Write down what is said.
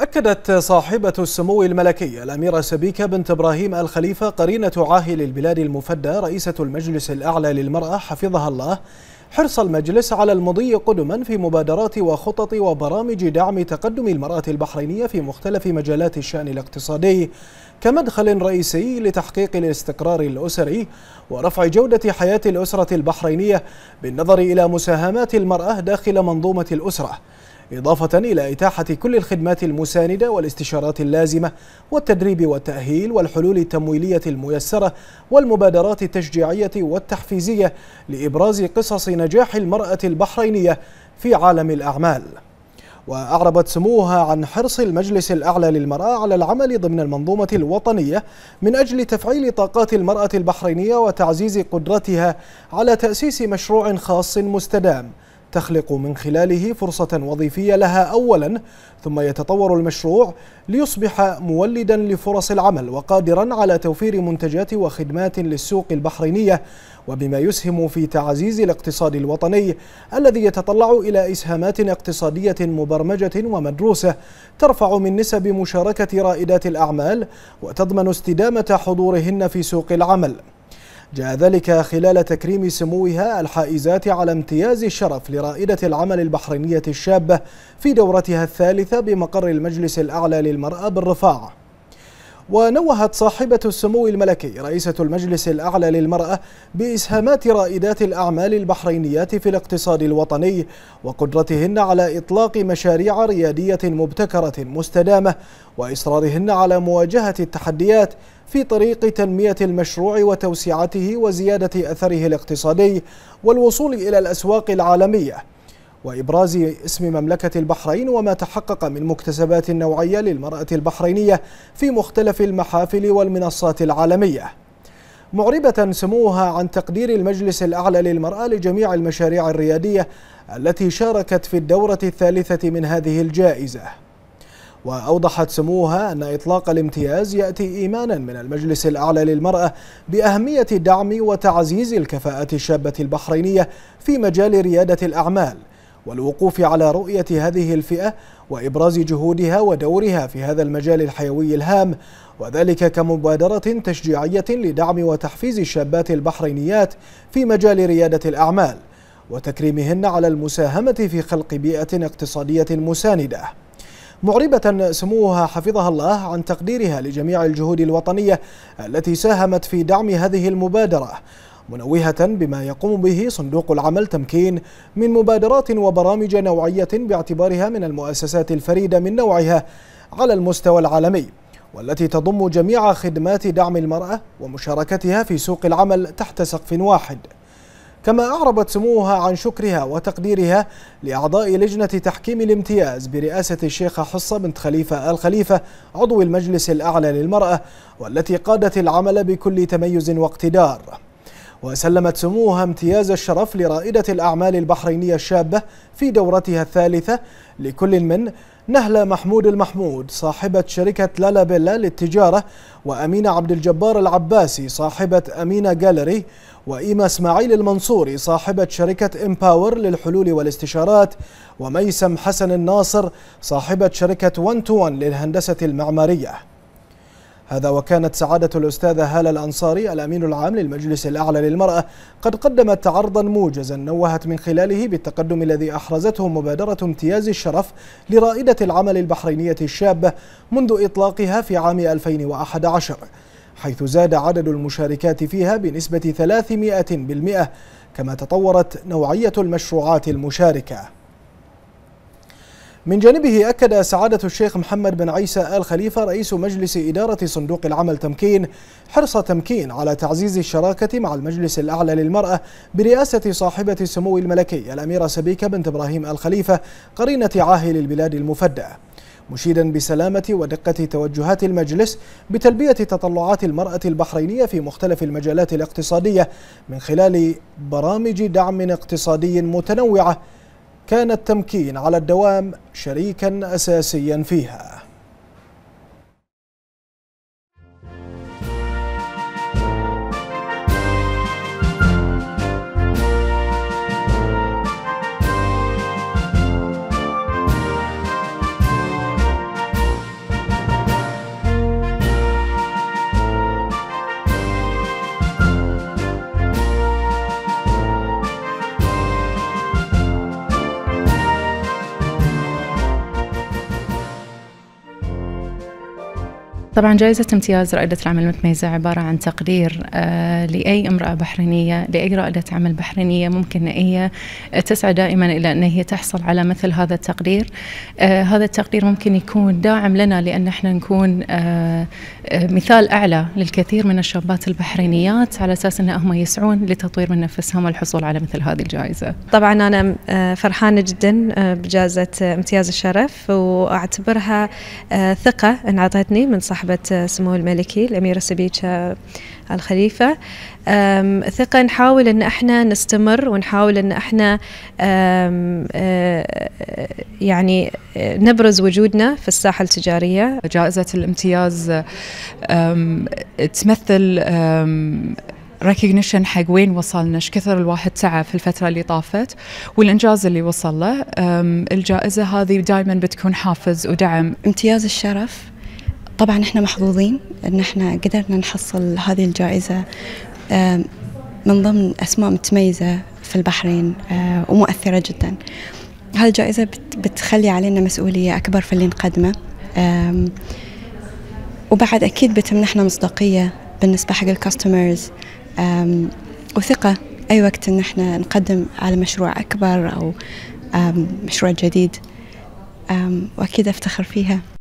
أكدت صاحبة السمو الملكي الأميرة سبيكة بنت إبراهيم الخليفة قرينة عاهل البلاد المفدى رئيسة المجلس الأعلى للمرأة حفظها الله حرص المجلس على المضي قدما في مبادرات وخطط وبرامج دعم تقدم المرأة البحرينية في مختلف مجالات الشأن الاقتصادي كمدخل رئيسي لتحقيق الاستقرار الأسري ورفع جودة حياة الأسرة البحرينية بالنظر إلى مساهمات المرأة داخل منظومة الأسرة إضافة إلى إتاحة كل الخدمات المساندة والاستشارات اللازمة والتدريب والتأهيل والحلول التمويلية الميسرة والمبادرات التشجيعية والتحفيزية لإبراز قصص نجاح المرأة البحرينية في عالم الأعمال وأعربت سموها عن حرص المجلس الأعلى للمرأة على العمل ضمن المنظومة الوطنية من أجل تفعيل طاقات المرأة البحرينية وتعزيز قدرتها على تأسيس مشروع خاص مستدام تخلق من خلاله فرصة وظيفية لها أولا ثم يتطور المشروع ليصبح مولدا لفرص العمل وقادرا على توفير منتجات وخدمات للسوق البحرينية وبما يسهم في تعزيز الاقتصاد الوطني الذي يتطلع إلى إسهامات اقتصادية مبرمجة ومدروسة ترفع من نسب مشاركة رائدات الأعمال وتضمن استدامة حضورهن في سوق العمل جاء ذلك خلال تكريم سموها الحائزات على امتياز الشرف لرائدة العمل البحرينية الشابة في دورتها الثالثة بمقر المجلس الأعلى للمرأة بالرفاع ونوهت صاحبة السمو الملكي رئيسة المجلس الأعلى للمرأة بإسهامات رائدات الأعمال البحرينيات في الاقتصاد الوطني وقدرتهن على إطلاق مشاريع ريادية مبتكرة مستدامة وإصرارهن على مواجهة التحديات في طريق تنمية المشروع وتوسعته وزيادة أثره الاقتصادي والوصول إلى الأسواق العالمية وإبراز اسم مملكة البحرين وما تحقق من مكتسبات نوعية للمرأة البحرينية في مختلف المحافل والمنصات العالمية معربة سموها عن تقدير المجلس الأعلى للمرأة لجميع المشاريع الريادية التي شاركت في الدورة الثالثة من هذه الجائزة وأوضحت سموها أن إطلاق الامتياز يأتي إيمانا من المجلس الأعلى للمرأة بأهمية دعم وتعزيز الكفاءة الشابة البحرينية في مجال ريادة الأعمال والوقوف على رؤية هذه الفئة وإبراز جهودها ودورها في هذا المجال الحيوي الهام وذلك كمبادرة تشجيعية لدعم وتحفيز الشابات البحرينيات في مجال ريادة الأعمال وتكريمهن على المساهمة في خلق بيئة اقتصادية مساندة معربة سموها حفظها الله عن تقديرها لجميع الجهود الوطنية التي ساهمت في دعم هذه المبادرة منوهة بما يقوم به صندوق العمل تمكين من مبادرات وبرامج نوعية باعتبارها من المؤسسات الفريدة من نوعها على المستوى العالمي والتي تضم جميع خدمات دعم المرأة ومشاركتها في سوق العمل تحت سقف واحد كما أعربت سموها عن شكرها وتقديرها لأعضاء لجنة تحكيم الامتياز برئاسة الشيخة حصة بنت خليفة آل خليفة عضو المجلس الأعلى للمرأة والتي قادت العمل بكل تميز واقتدار وسلمت سموها امتياز الشرف لرائدة الأعمال البحرينية الشابة في دورتها الثالثة لكل من نهلة محمود المحمود صاحبة شركة لالا بيلا للتجارة وأمينة عبد الجبار العباسي صاحبة أمينة جاليري وإيما إسماعيل المنصوري صاحبة شركة إمباور للحلول والاستشارات وميسم حسن الناصر صاحبة شركة 1 تو 1 للهندسة المعمارية هذا وكانت سعادة الأستاذة هالة الأنصاري الأمين العام للمجلس الأعلى للمرأة قد قدمت عرضا موجزا نوهت من خلاله بالتقدم الذي أحرزته مبادرة امتياز الشرف لرائدة العمل البحرينية الشابة منذ إطلاقها في عام 2011 حيث زاد عدد المشاركات فيها بنسبة 300% كما تطورت نوعية المشروعات المشاركة من جانبه أكد سعادة الشيخ محمد بن عيسى آل خليفة رئيس مجلس إدارة صندوق العمل تمكين حرص تمكين على تعزيز الشراكة مع المجلس الأعلى للمرأة برئاسة صاحبة السمو الملكي الأميرة سبيكة بنت إبراهيم آل خليفة قرينة عاهل البلاد المفدأة مشيدا بسلامة ودقة توجهات المجلس بتلبية تطلعات المرأة البحرينية في مختلف المجالات الاقتصادية من خلال برامج دعم اقتصادي متنوعة كان التمكين على الدوام شريكا أساسيا فيها طبعا جائزة امتياز رائدة العمل المتميزة عبارة عن تقدير آه، لأي امرأة بحرينية لأي رائدة عمل بحرينية ممكن هي تسعى دائما إلى أن هي تحصل على مثل هذا التقدير آه، هذا التقدير ممكن يكون داعم لنا لأن احنا نكون آه، آه، مثال أعلى للكثير من الشابات البحرينيات على أساس انهم يسعون لتطوير من نفسهم والحصول على مثل هذه الجائزة طبعا أنا آه، فرحانة جدا آه، بجائزة امتياز الشرف وأعتبرها ثقة انعطتني من صاحبة سمو الملكي الأميرة سبيتشا الخليفة ثقة نحاول أن احنا نستمر ونحاول أن احنا يعني نبرز وجودنا في الساحة التجارية جائزة الامتياز تمثل ريكوجنيشن حق وين وصلنا ايش كثر الواحد سعى في الفتره اللي طافت والانجاز اللي وصل له الجائزه هذه دائما بتكون حافز ودعم امتياز الشرف طبعا احنا محظوظين ان احنا قدرنا نحصل هذه الجائزه من ضمن اسماء متميزه في البحرين آه، ومؤثره جدا هذه الجائزه بتخلي علينا مسؤوليه اكبر في اللي نقدمه وبعد اكيد بتمنحنا مصداقيه بالنسبه حق الكاستمرز وثقه اي وقت ان احنا نقدم على مشروع اكبر او مشروع جديد واكيد افتخر فيها